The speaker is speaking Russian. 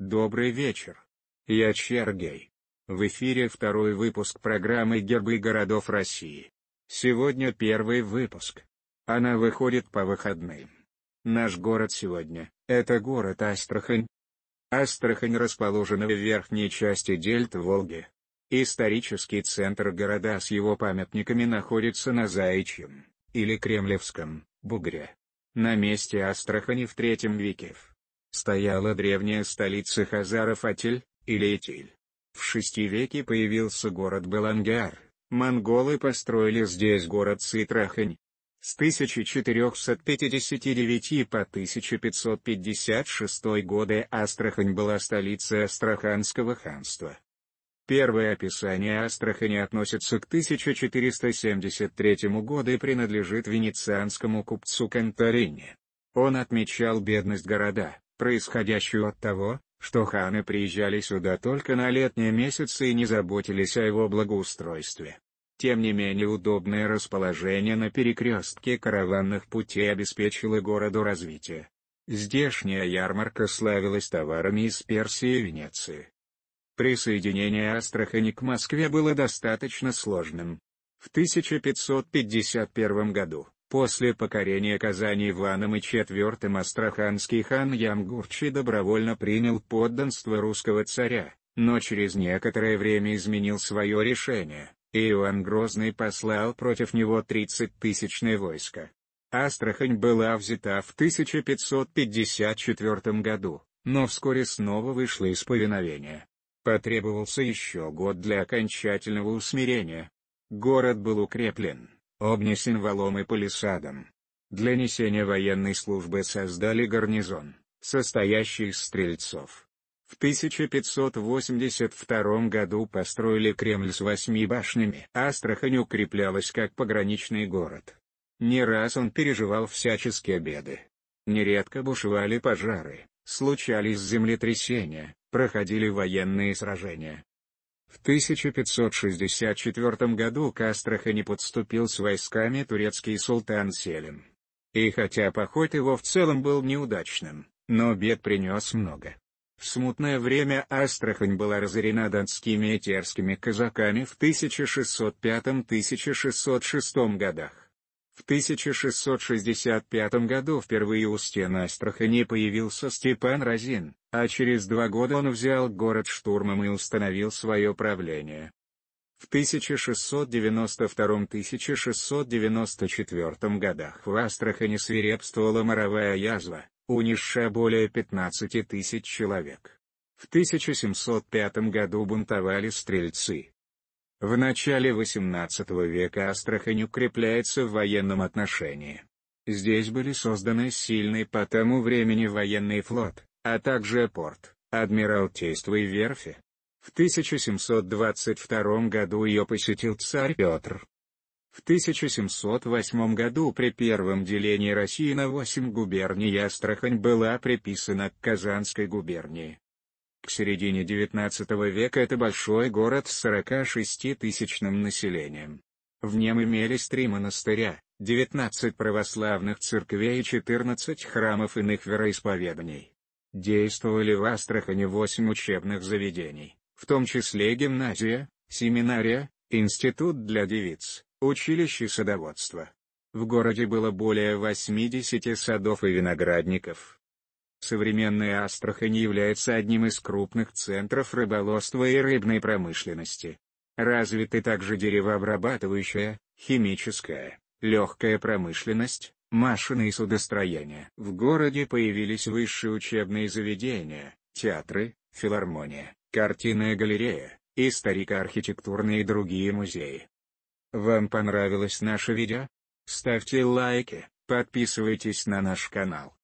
Добрый вечер. Я Чергей. В эфире второй выпуск программы «Гербы городов России». Сегодня первый выпуск. Она выходит по выходным. Наш город сегодня – это город Астрахань. Астрахань расположена в верхней части дельт Волги. Исторический центр города с его памятниками находится на Заячьем, или Кремлевском, бугре. На месте Астрахани в третьем веке в стояла древняя столица хазаров Атель, или Этиль. В шести веке появился город Балангар, монголы построили здесь город Ситрахань. С 1459 по 1556 годы Астрахань была столицей Астраханского ханства. Первое описание Астрахани относится к 1473 году и принадлежит венецианскому купцу Конторини. Он отмечал бедность города, происходящую от того, что ханы приезжали сюда только на летние месяцы и не заботились о его благоустройстве. Тем не менее удобное расположение на перекрестке караванных путей обеспечило городу развитие. Здешняя ярмарка славилась товарами из Персии и Венеции. Присоединение Астрахани к Москве было достаточно сложным. В 1551 году, После покорения Казани Иваном и IV Астраханский хан Ямгурчи добровольно принял подданство русского царя, но через некоторое время изменил свое решение, и Иоанн Грозный послал против него 30-тысячное войско. Астрахань была взята в 1554 году, но вскоре снова вышла из повиновения. Потребовался еще год для окончательного усмирения. Город был укреплен обнесен валом и палисадом. Для несения военной службы создали гарнизон, состоящий из стрельцов. В 1582 году построили Кремль с восьми башнями. А Астрахань укреплялась как пограничный город. Не раз он переживал всяческие беды. Нередко бушевали пожары, случались землетрясения, проходили военные сражения. В 1564 году к Астрахани подступил с войсками турецкий султан Селим. И хотя поход его в целом был неудачным, но бед принес много. В смутное время Астрахань была разорена донскими и терскими казаками в 1605-1606 годах. В 1665 году впервые у стен Астрахани появился Степан Разин, а через два года он взял город штурмом и установил свое правление. В 1692-1694 годах в Астрахани свирепствовала моровая язва, унесшая более 15 тысяч человек. В 1705 году бунтовали стрельцы, в начале XVIII века Астрахань укрепляется в военном отношении. Здесь были созданы сильный по тому времени военный флот, а также порт, адмиралтейство и верфи. В 1722 году ее посетил царь Петр. В 1708 году при первом делении России на 8 губерний Астрахань была приписана к Казанской губернии. К середине XIX века это большой город с 46-тысячным населением. В нем имелись три монастыря, 19 православных церквей и 14 храмов иных вероисповеданий. Действовали в Астрахани 8 учебных заведений, в том числе гимназия, семинария, институт для девиц, училище садоводства. В городе было более 80 садов и виноградников. Современная Астрахань является одним из крупных центров рыболовства и рыбной промышленности. Развиты также деревообрабатывающая, химическая, легкая промышленность, машины и судостроение. В городе появились высшие учебные заведения, театры, филармония, картинная галерея, историко-архитектурные и другие музеи. Вам понравилось наше видео? Ставьте лайки, подписывайтесь на наш канал.